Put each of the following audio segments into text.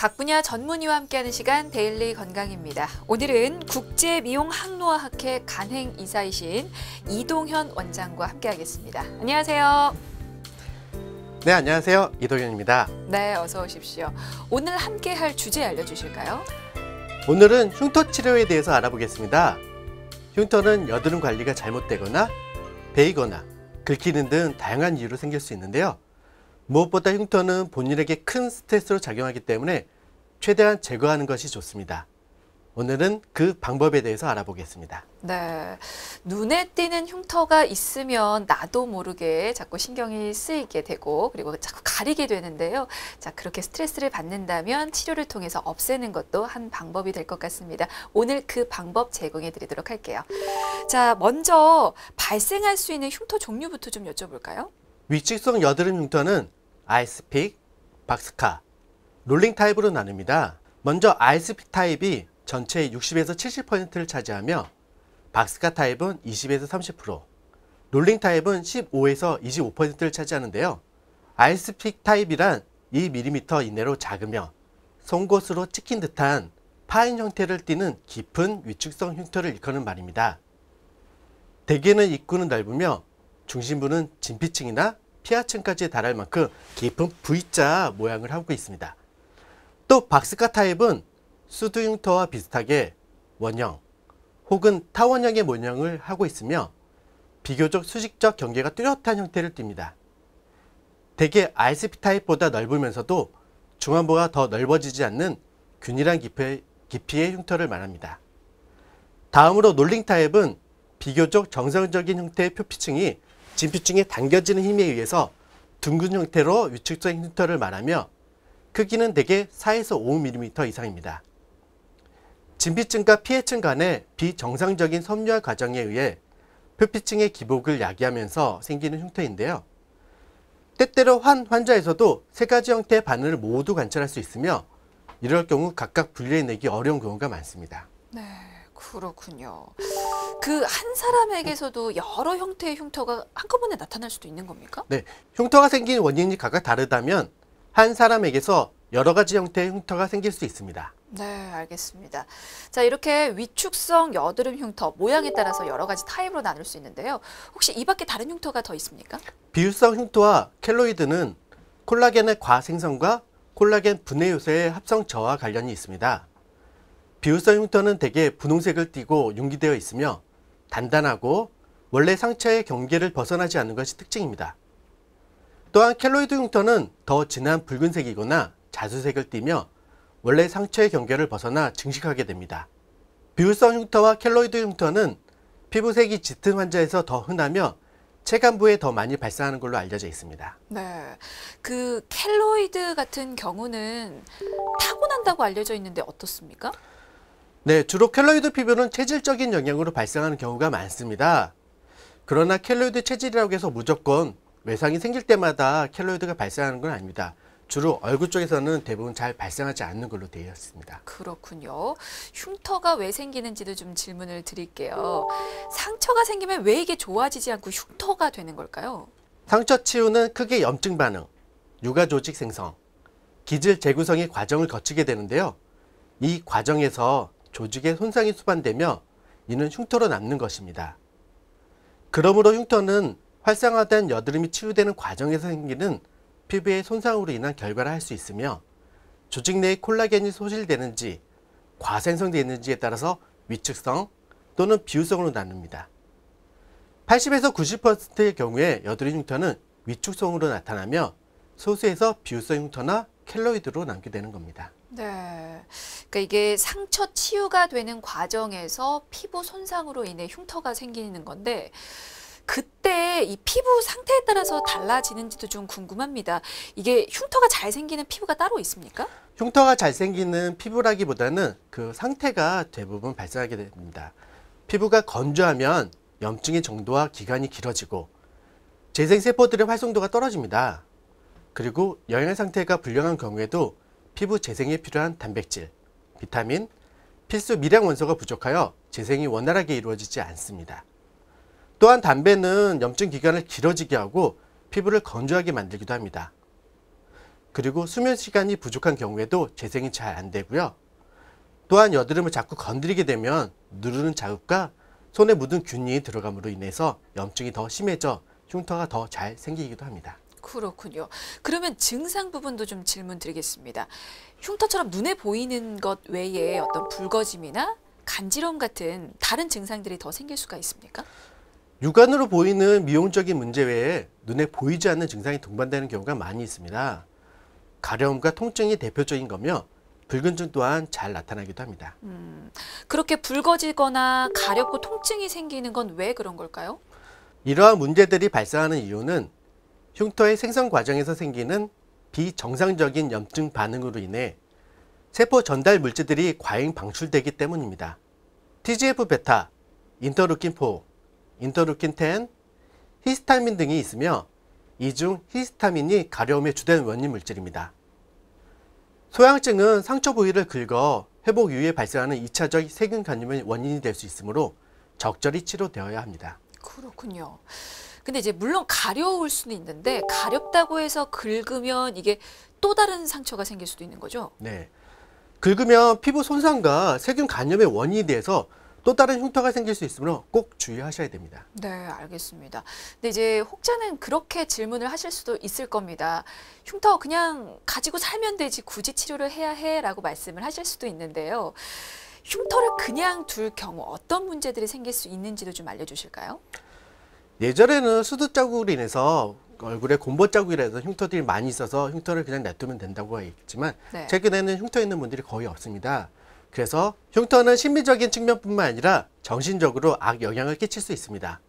각 분야 전문의와 함께하는 시간 데일리 건강입니다. 오늘은 국제 미용 항노화 학회 간행 이사이신 이동현 원장과 함께하겠습니다. 안녕하세요. 네, 안녕하세요. 이동현입니다. 네, 어서 오십시오. 오늘 함께할 주제 알려주실까요? 오늘은 흉터 치료에 대해서 알아보겠습니다. 흉터는 여드름 관리가 잘못되거나 베이거나 긁히는 등 다양한 이유로 생길 수 있는데요. 무엇보다 흉터는 본인에게 큰 스트레스로 작용하기 때문에 최대한 제거하는 것이 좋습니다. 오늘은 그 방법에 대해서 알아보겠습니다. 네. 눈에 띄는 흉터가 있으면 나도 모르게 자꾸 신경이 쓰이게 되고 그리고 자꾸 가리게 되는데요. 자, 그렇게 스트레스를 받는다면 치료를 통해서 없애는 것도 한 방법이 될 것 같습니다. 오늘 그 방법 제공해 드리도록 할게요. 자, 먼저 발생할 수 있는 흉터 종류부터 좀 여쭤볼까요? 위축성 여드름 흉터는 아이스픽, 박스카, 롤링 타입으로 나눕니다. 먼저 ISP 타입이 전체의 60에서 70%를 차지하며 박스카 타입은 20에서 30%, 롤링 타입은 15에서 25%를 차지하는데요. ISP 타입이란 2mm 이내로 작으며 송곳으로 찍힌 듯한 파인 형태를 띠는 깊은 위축성 흉터를 일컫는 말입니다. 대개는 입구는 넓으며 중심부는 진피층이나 피하층까지 달할 만큼 깊은 V자 모양을 하고 있습니다. 또 박스카 타입은 수두융터와 비슷하게 원형 혹은 타원형의 모형을 하고 있으며 비교적 수직적 경계가 뚜렷한 형태를 띱니다. 대개 ISP 타입보다 넓으면서도 중안부가 더 넓어지지 않는 균일한 깊이의, 깊이의 흉터를 말합니다. 다음으로 놀링 타입은 비교적 정상적인 형태의 표피층이 진피층에 당겨지는 힘에 의해서 둥근 형태로 위축적인 흉터를 말하며 크기는 대개 4에서 5mm 이상입니다. 진피층과 피해층 간의 비정상적인 섬유화 과정에 의해 표피층의 기복을 야기하면서 생기는 흉터인데요. 때때로 환 환자에서도 세 가지 형태의 반응을 모두 관찰할 수 있으며 이럴 경우 각각 분리해내기 어려운 경우가 많습니다. 네, 그렇군요. 그 한 사람에게서도 여러 형태의 흉터가 한꺼번에 나타날 수도 있는 겁니까? 네, 흉터가 생긴 원인이 각각 다르다면 한 사람에게서 여러 가지 형태의 흉터가 생길 수 있습니다. 네, 알겠습니다. 자, 이렇게 위축성 여드름 흉터 모양에 따라서 여러 가지 타입으로 나눌 수 있는데요. 혹시 이 밖에 다른 흉터가 더 있습니까? 비율성 흉터와 켈로이드는 콜라겐의 과생성과 콜라겐 분해 요소의 합성 저와 관련이 있습니다. 비율성 흉터는 대개 분홍색을 띠고 융기되어 있으며 단단하고 원래 상처의 경계를 벗어나지 않는 것이 특징입니다. 또한 켈로이드 흉터는 더 진한 붉은색이거나 자수색을 띠며 원래 상처의 경계를 벗어나 증식하게 됩니다. 비율성 흉터와 켈로이드 흉터는 피부색이 짙은 환자에서 더 흔하며 체감부에더 많이 발생하는 걸로 알려져 있습니다. 네. 그 켈로이드 같은 경우는 타고난다고 알려져 있는데 어떻습니까? 네, 주로 켈로이드 피부는 체질적인 영향으로 발생하는 경우가 많습니다. 그러나 켈로이드 체질이라고 해서 무조건 외상이 생길 때마다 켈로이드가 발생하는 건 아닙니다. 주로 얼굴 쪽에서는 대부분 잘 발생하지 않는 걸로 되어 있습니다. 그렇군요. 흉터가 왜 생기는지도 좀 질문을 드릴게요. 상처가 생기면 왜 이게 좋아지지 않고 흉터가 되는 걸까요? 상처 치유는 크게 염증 반응, 육아 조직 생성, 기질 재구성의 과정을 거치게 되는데요. 이 과정에서 조직의 손상이 수반되며 이는 흉터로 남는 것입니다. 그러므로 흉터는 활성화된 여드름이 치유되는 과정에서 생기는 피부의 손상으로 인한 결과를 할 수 있으며 조직 내의 콜라겐이 소실되는지 과생성되는지에 따라서 위축성 또는 비유성으로 나눕니다. 80에서 90%의 경우에 여드름 흉터는 위축성으로 나타나며 소수에서 비유성 흉터나 켈로이드로 남게 되는 겁니다. 네. 그러니까 이게 상처 치유가 되는 과정에서 피부 손상으로 인해 흉터가 생기는 건데 그때 이 피부 상태에 따라서 달라지는지도 좀 궁금합니다. 이게 흉터가 잘 생기는 피부가 따로 있습니까? 흉터가 잘 생기는 피부라기보다는 그 상태가 대부분 발생하게 됩니다. 피부가 건조하면 염증의 정도와 기간이 길어지고 재생세포들의 활성도가 떨어집니다. 그리고 영양 상태가 불량한 경우에도 피부 재생에 필요한 단백질, 비타민, 필수 미량 원소가 부족하여 재생이 원활하게 이루어지지 않습니다. 또한 담배는 염증 기간을 길어지게 하고 피부를 건조하게 만들기도 합니다. 그리고 수면 시간이 부족한 경우에도 재생이 잘 안 되고요. 또한 여드름을 자꾸 건드리게 되면 누르는 자극과 손에 묻은 균이 들어감으로 인해서 염증이 더 심해져 흉터가 더 잘 생기기도 합니다. 그렇군요. 그러면 증상 부분도 좀 질문 드리겠습니다. 흉터처럼 눈에 보이는 것 외에 어떤 붉어짐이나 간지럼 같은 다른 증상들이 더 생길 수가 있습니까? 육안으로 보이는 미용적인 문제 외에 눈에 보이지 않는 증상이 동반되는 경우가 많이 있습니다. 가려움과 통증이 대표적인 거며 붉은증 또한 잘 나타나기도 합니다. 음, 그렇게 붉어지거나 가렵고 통증이 생기는 건 왜 그런 걸까요? 이러한 문제들이 발생하는 이유는 흉터의 생성 과정에서 생기는 비정상적인 염증 반응으로 인해 세포 전달 물질들이 과잉 방출되기 때문입니다. TGF-베타, 인터루킨4, 인터루킨 10, 히스타민 등이 있으며 이 중 히스타민이 가려움의 주된 원인 물질입니다. 소양증은 상처 부위를 긁어 회복 이후에 발생하는 2차적 세균 감염의 원인이 될 수 있으므로 적절히 치료되어야 합니다. 그렇군요. 근데 이제 물론 가려울 수는 있는데 가렵다고 해서 긁으면 이게 또 다른 상처가 생길 수도 있는 거죠? 네. 긁으면 피부 손상과 세균 감염의 원인이 돼서 또 다른 흉터가 생길 수 있으므로 꼭 주의하셔야 됩니다. 네, 알겠습니다. 근데 이제 혹자는 그렇게 질문을 하실 수도 있을 겁니다. 흉터 그냥 가지고 살면 되지 굳이 치료를 해야 해라고 말씀을 하실 수도 있는데요. 흉터를 그냥 둘 경우 어떤 문제들이 생길 수 있는지도 좀 알려주실까요? 예전에는 수두자국으로 인해서 얼굴에 곰보 자국이라서 흉터들이 많이 있어서 흉터를 그냥 놔두면 된다고 했지만 네. 최근에는 흉터 있는 분들이 거의 없습니다. 그래서 흉터는 심리적인 측면뿐만 아니라 정신적으로 악영향을 끼칠 수 있습니다.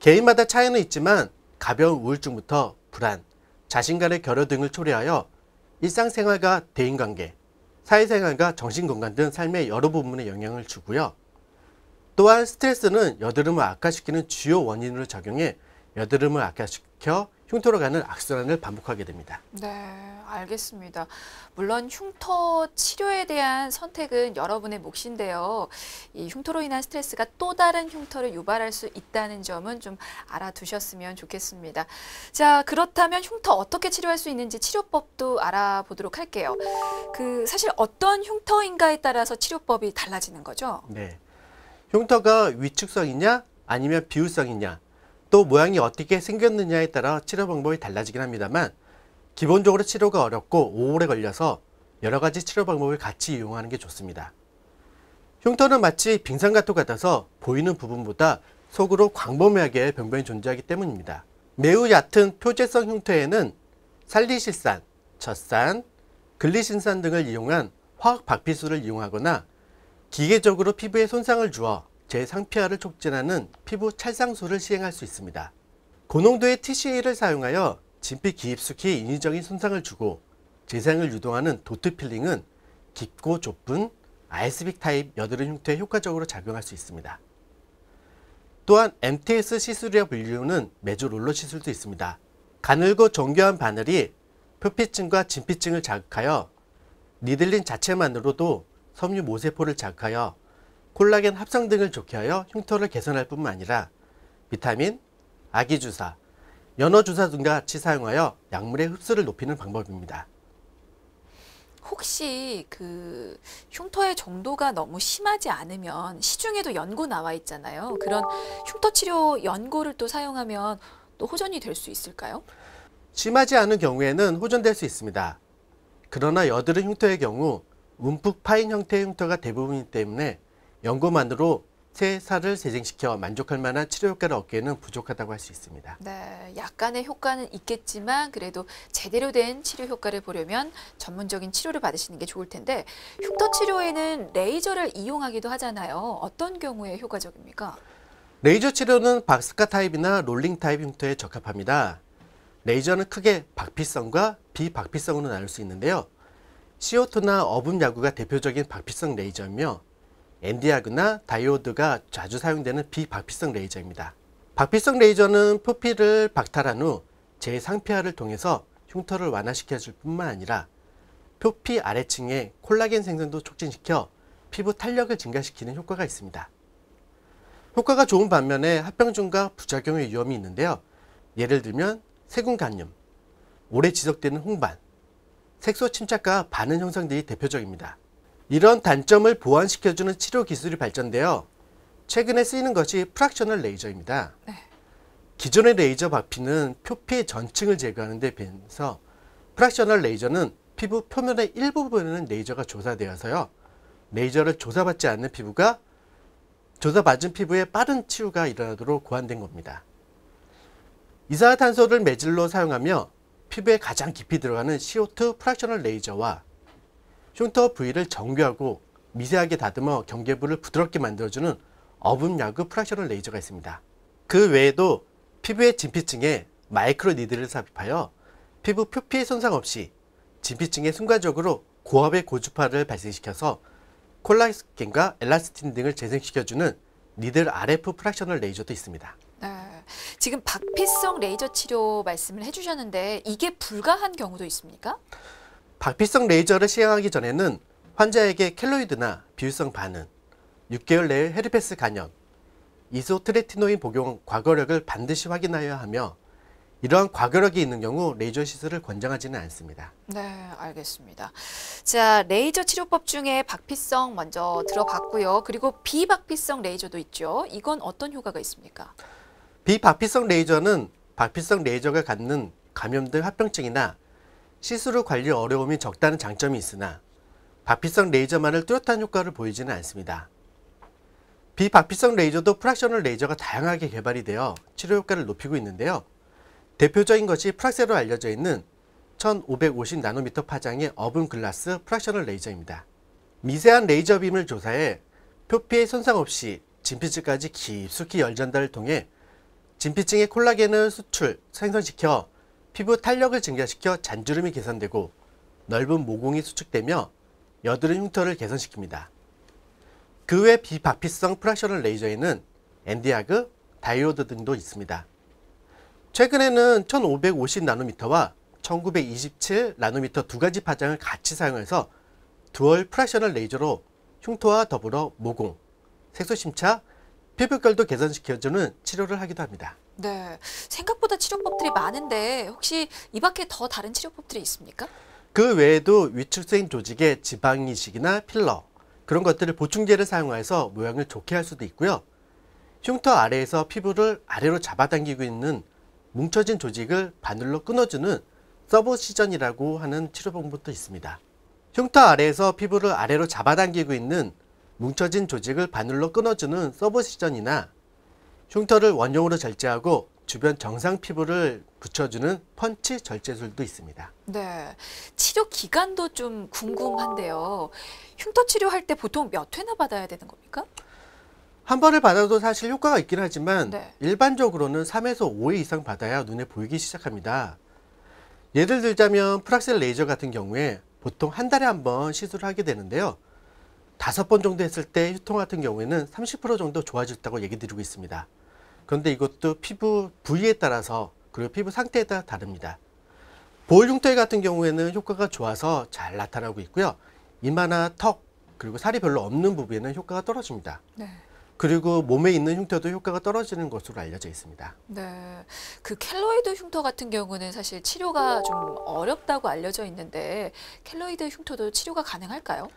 개인마다 차이는 있지만 가벼운 우울증부터 불안, 자신간의 결여 등을 초래하여 일상생활과 대인관계, 사회생활과 정신건강 등 삶의 여러 부분에 영향을 주고요. 또한 스트레스는 여드름을 악화시키는 주요 원인으로 작용해 여드름을 악화시켜 흉터로 가는 악순환을 반복하게 됩니다. 네, 알겠습니다. 물론 흉터 치료에 대한 선택은 여러분의 몫인데요. 이 흉터로 인한 스트레스가 또 다른 흉터를 유발할 수 있다는 점은 좀 알아두셨으면 좋겠습니다. 자, 그렇다면 흉터 어떻게 치료할 수 있는지 치료법도 알아보도록 할게요. 그 사실 어떤 흉터인가에 따라서 치료법이 달라지는 거죠? 네. 흉터가 위축성이냐 아니면 비우성이냐 또 모양이 어떻게 생겼느냐에 따라 치료 방법이 달라지긴 합니다만 기본적으로 치료가 어렵고 오래 걸려서 여러 가지 치료 방법을 같이 이용하는 게 좋습니다. 흉터는 마치 빙산가토 같아서 보이는 부분보다 속으로 광범위하게 병변이 존재하기 때문입니다. 매우 얕은 표재성 흉터에는 살리실산, 젖산, 글리신산 등을 이용한 화학 박피수를 이용하거나 기계적으로 피부에 손상을 주어 재상피화를 촉진하는 피부 찰상술을 시행할 수 있습니다. 고농도의 TCA를 사용하여 진피 기입숙히 인위적인 손상을 주고 재생을 유도하는 도트 필링은 깊고 좁은 아이스빅 타입 여드름 흉터에 효과적으로 작용할 수 있습니다. 또한 MTS 시술이라 불리는 메주 롤러 시술도 있습니다. 가늘고 정교한 바늘이 표피증과 진피증을 자극하여 니들린 자체만으로도 섬유 모세포를 자극하여 콜라겐 합성 등을 좋게 하여 흉터를 개선할 뿐만 아니라 비타민, 아기주사, 연어주사 등과 같이 사용하여 약물의 흡수를 높이는 방법입니다. 혹시 그 흉터의 정도가 너무 심하지 않으면 시중에도 연고 나와 있잖아요. 그런 흉터 치료 연고를 또 사용하면 또 호전이 될 수 있을까요? 심하지 않은 경우에는 호전될 수 있습니다. 그러나 여드름 흉터의 경우 움푹 파인 형태의 흉터가 대부분이기 때문에 연고만으로 새 살을 재생시켜 만족할 만한 치료 효과를 얻기에는 부족하다고 할 수 있습니다. 네, 약간의 효과는 있겠지만 그래도 제대로 된 치료 효과를 보려면 전문적인 치료를 받으시는 게 좋을 텐데 흉터 치료에는 레이저를 이용하기도 하잖아요. 어떤 경우에 효과적입니까? 레이저 치료는 박스카 타입이나 롤링 타입 흉터에 적합합니다. 레이저는 크게 박피성과 비박피성으로 나눌 수 있는데요. CO2나 어분 야구가 대표적인 박피성 레이저이며 엔디아그나 다이오드가 자주 사용되는 비박피성 레이저입니다. 박피성 레이저는 표피를 박탈한 후제상피화를 통해서 흉터를 완화시켜 줄 뿐만 아니라 표피 아래층의 콜라겐 생성도 촉진시켜 피부 탄력을 증가시키는 효과가 있습니다. 효과가 좋은 반면에 합병증과 부작용의 위험이 있는데요. 예를 들면 세균 감염 오래 지속되는 홍반, 색소 침착과 반응 형상들이 대표적입니다. 이런 단점을 보완시켜주는 치료 기술이 발전되어 최근에 쓰이는 것이 프락셔널 레이저입니다. 네. 기존의 레이저 바피는 표피 의 전층을 제거하는 데 비해서 프락셔널 레이저는 피부 표면의 일부분에는 레이저가 조사되어서요. 레이저를 조사받지 않는 피부가 조사받은 피부에 빠른 치유가 일어나도록 고안된 겁니다. 이산화탄소를 매질로 사용하며 피부에 가장 깊이 들어가는 CO2 프락셔널 레이저와 흉터 부위를 정교하고 미세하게 다듬어 경계부를 부드럽게 만들어주는 어분야구 프락셔널 레이저가 있습니다. 그 외에도 피부의 진피층에 마이크로 니드를 삽입하여 피부 표피의 손상 없이 진피층에 순간적으로 고압의 고주파를 발생시켜서 콜라겐과 엘라스틴 등을 재생시켜주는 니들 RF 프락셔널 레이저도 있습니다. 네, 지금 박피성 레이저 치료 말씀을 해주셨는데 이게 불가한 경우도 있습니까? 박피성 레이저를 시행하기 전에는 환자에게 켈로이드나 비율성 반응, 6개월 내에 헤르페스 간염, 이소트레티노인 복용 과거력을 반드시 확인하여야 하며 이러한 과거력이 있는 경우 레이저 시술을 권장하지는 않습니다. 네, 알겠습니다. 자, 레이저 치료법 중에 박피성 먼저 들어봤고요. 그리고 비박피성 레이저도 있죠. 이건 어떤 효과가 있습니까? 비박피성 레이저는 박피성 레이저가 갖는 감염된 합병증이나 시술후 관리 어려움이 적다는 장점이 있으나 박피성 레이저만을 뚜렷한 효과를 보이지는 않습니다. 비박피성 레이저도 프락셔널 레이저가 다양하게 개발이 되어 치료 효과를 높이고 있는데요. 대표적인 것이 프락세로 알려져 있는 1550 나노미터 파장의 어분 글라스 프락셔널 레이저입니다. 미세한 레이저 빔을 조사해 표피에 손상 없이 진피층까지 깊숙이 열 전달을 통해 진피층의 콜라겐을 수출, 생성시켜 피부 탄력을 증가시켜 잔주름이 개선되고 넓은 모공이 수축되며 여드름 흉터를 개선시킵니다. 그 외 비바피성 프락셔널 레이저에는 엔디아그, 다이오드 등도 있습니다. 최근에는 1550 나노미터와 1927 나노미터 두 가지 파장을 같이 사용해서 듀얼 프락셔널 레이저로 흉터와 더불어 모공, 색소 심차, 피부결도 개선시켜주는 치료를 하기도 합니다. 네, 생각보다 치료법들이 많은데 혹시 이 밖에 더 다른 치료법들이 있습니까? 그 외에도 위축성 조직의 지방 이식이나 필러 그런 것들을 보충제를 사용해서 모양을 좋게 할 수도 있고요. 흉터 아래에서 피부를 아래로 잡아당기고 있는 뭉쳐진 조직을 바늘로 끊어주는 서브시전이라고 하는 치료 방법도 있습니다. 흉터 아래에서 피부를 아래로 잡아당기고 있는 뭉쳐진 조직을 바늘로 끊어주는 서브시전이나 흉터를 원형으로 절제하고 주변 정상 피부를 붙여주는 펀치 절제술도 있습니다. 네, 치료 기간도 좀 궁금한데요. 흉터 치료할 때 보통 몇 회나 받아야 되는 겁니까? 한 번을 받아도 사실 효과가 있긴 하지만 네. 일반적으로는 3에서 5회 이상 받아야 눈에 보이기 시작합니다. 예를 들자면 프락셀 레이저 같은 경우에 보통 한 달에 한 번 시술을 하게 되는데요. 다섯 번 정도 했을 때 휴통 같은 경우에는 30% 정도 좋아졌다고 얘기 드리고 있습니다. 그런데 이것도 피부 부위에 따라서 그리고 피부 상태에 따라 다릅니다. 보일 흉터 같은 경우에는 효과가 좋아서 잘 나타나고 있고요. 이마나 턱 그리고 살이 별로 없는 부분에는 효과가 떨어집니다. 네. 그리고 몸에 있는 흉터도 효과가 떨어지는 것으로 알려져 있습니다. 네. 그 켈로이드 흉터 같은 경우는 사실 치료가 좀 어렵다고 알려져 있는데 켈로이드 흉터도 치료가 가능할까요?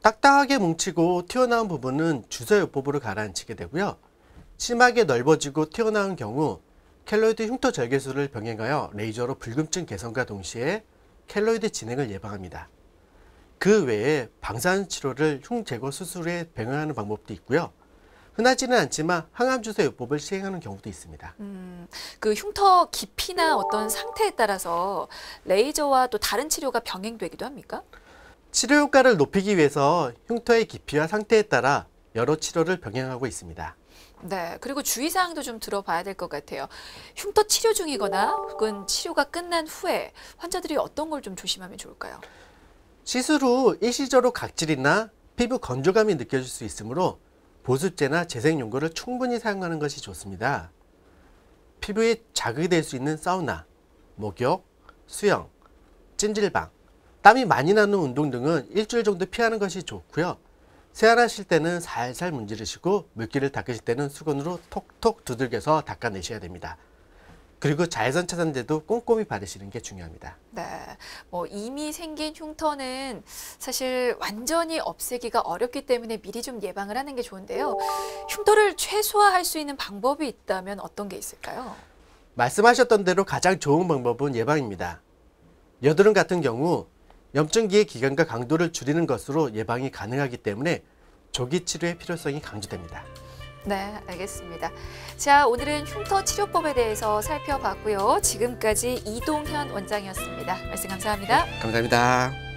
딱딱하게 뭉치고 튀어나온 부분은 주사요법으로 가라앉히게 되고요. 심하게 넓어지고 튀어나온 경우 켈로이드 흉터 절개술을 병행하여 레이저로 불금증 개선과 동시에 켈로이드 진행을 예방합니다. 그 외에 방사선 치료를 흉 제거 수술에 병행하는 방법도 있고요. 흔하지는 않지만 항암 주사 요법을 시행하는 경우도 있습니다. 음, 그 흉터 깊이나 어떤 상태에 따라서 레이저와 또 다른 치료가 병행되기도 합니까? 치료 효과를 높이기 위해서 흉터의 깊이와 상태에 따라 여러 치료를 병행하고 있습니다. 네, 그리고 주의사항도 좀 들어봐야 될 것 같아요. 흉터 치료 중이거나 혹은 치료가 끝난 후에 환자들이 어떤 걸 좀 조심하면 좋을까요? 시술 후 일시적으로 각질이나 피부 건조감이 느껴질 수 있으므로 보습제나 재생용구를 충분히 사용하는 것이 좋습니다. 피부에 자극이 될 수 있는 사우나, 목욕, 수영, 찜질방, 땀이 많이 나는 운동 등은 일주일 정도 피하는 것이 좋고요. 세안하실 때는 살살 문지르시고 물기를 닦으실 때는 수건으로 톡톡 두들겨서 닦아내셔야 됩니다. 그리고 자외선 차단제도 꼼꼼히 바르시는 게 중요합니다. 네, 뭐 이미 생긴 흉터는 사실 완전히 없애기가 어렵기 때문에 미리 좀 예방을 하는 게 좋은데요. 흉터를 최소화할 수 있는 방법이 있다면 어떤 게 있을까요? 말씀하셨던 대로 가장 좋은 방법은 예방입니다. 여드름 같은 경우 염증기의 기간과 강도를 줄이는 것으로 예방이 가능하기 때문에 조기 치료의 필요성이 강조됩니다. 네, 알겠습니다. 자, 오늘은 흉터 치료법에 대해서 살펴봤고요. 지금까지 이동현 원장이었습니다. 말씀 감사합니다. 네, 감사합니다.